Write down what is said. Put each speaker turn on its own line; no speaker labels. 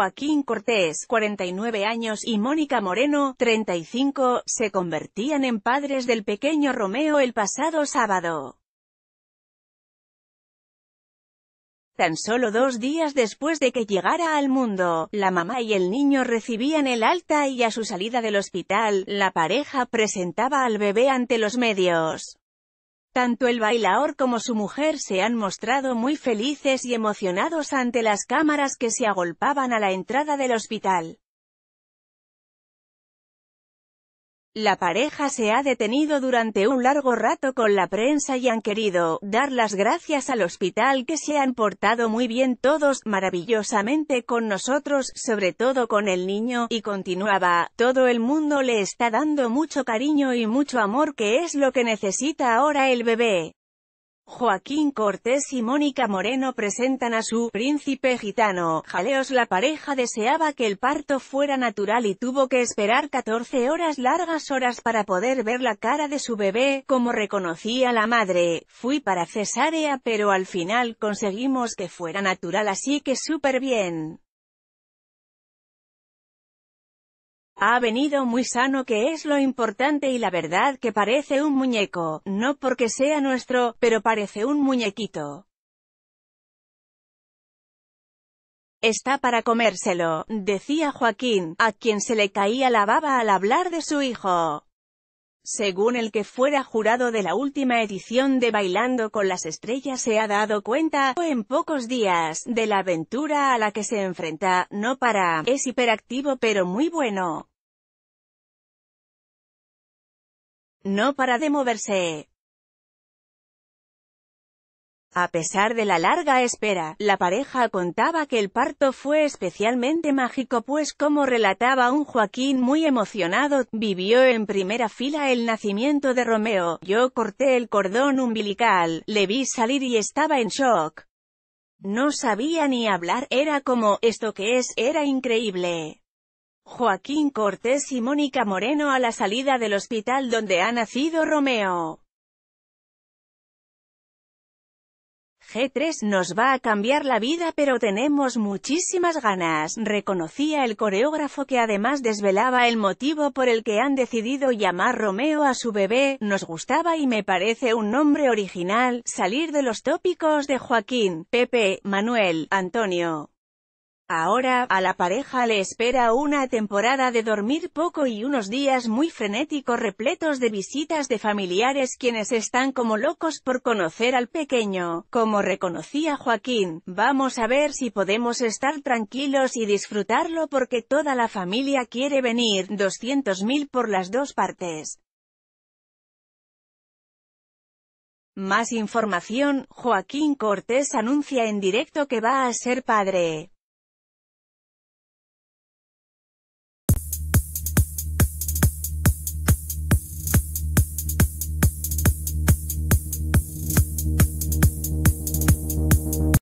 Joaquín Cortés, 49 años, y Mónica Moreno, 35, se convertían en padres del pequeño Romeo el pasado sábado. Tan solo dos días después de que llegara al mundo, la mamá y el niño recibían el alta y a su salida del hospital, la pareja presentaba al bebé ante los medios. Tanto el bailaor como su mujer se han mostrado muy felices y emocionados ante las cámaras que se agolpaban a la entrada del hospital. La pareja se ha detenido durante un largo rato con la prensa y han querido dar las gracias al hospital que se han portado muy bien todos, maravillosamente con nosotros, sobre todo con el niño, y continuaba, todo el mundo le está dando mucho cariño y mucho amor que es lo que necesita ahora el bebé. Joaquín Cortés y Mónica Moreno presentan a su príncipe gitano. Jaleos La pareja deseaba que el parto fuera natural y tuvo que esperar 14 horas largas horas para poder ver la cara de su bebé, como reconocía la madre. Fui para cesárea pero al final conseguimos que fuera natural así que súper bien. Ha venido muy sano que es lo importante y la verdad que parece un muñeco, no porque sea nuestro, pero parece un muñequito. Está para comérselo, decía Joaquín, a quien se le caía la baba al hablar de su hijo según el que fuera jurado de la última edición de Bailando con las Estrellas se ha dado cuenta, en pocos días, de la aventura a la que se enfrenta, no para, es hiperactivo pero muy bueno. No para de moverse. A pesar de la larga espera, la pareja contaba que el parto fue especialmente mágico pues como relataba un Joaquín muy emocionado, vivió en primera fila el nacimiento de Romeo, yo corté el cordón umbilical, le vi salir y estaba en shock. No sabía ni hablar, era como, esto que es, era increíble. Joaquín Cortés y Mónica Moreno a la salida del hospital donde ha nacido Romeo. G3 nos va a cambiar la vida pero tenemos muchísimas ganas, reconocía el coreógrafo que además desvelaba el motivo por el que han decidido llamar Romeo a su bebé, nos gustaba y me parece un nombre original, salir de los tópicos de Joaquín, Pepe, Manuel, Antonio. Ahora, a la pareja le espera una temporada de dormir poco y unos días muy frenéticos repletos de visitas de familiares quienes están como locos por conocer al pequeño. Como reconocía Joaquín, vamos a ver si podemos estar tranquilos y disfrutarlo porque toda la familia quiere venir, 200.000 por las dos partes. Más información, Joaquín Cortés anuncia en directo que va a ser padre.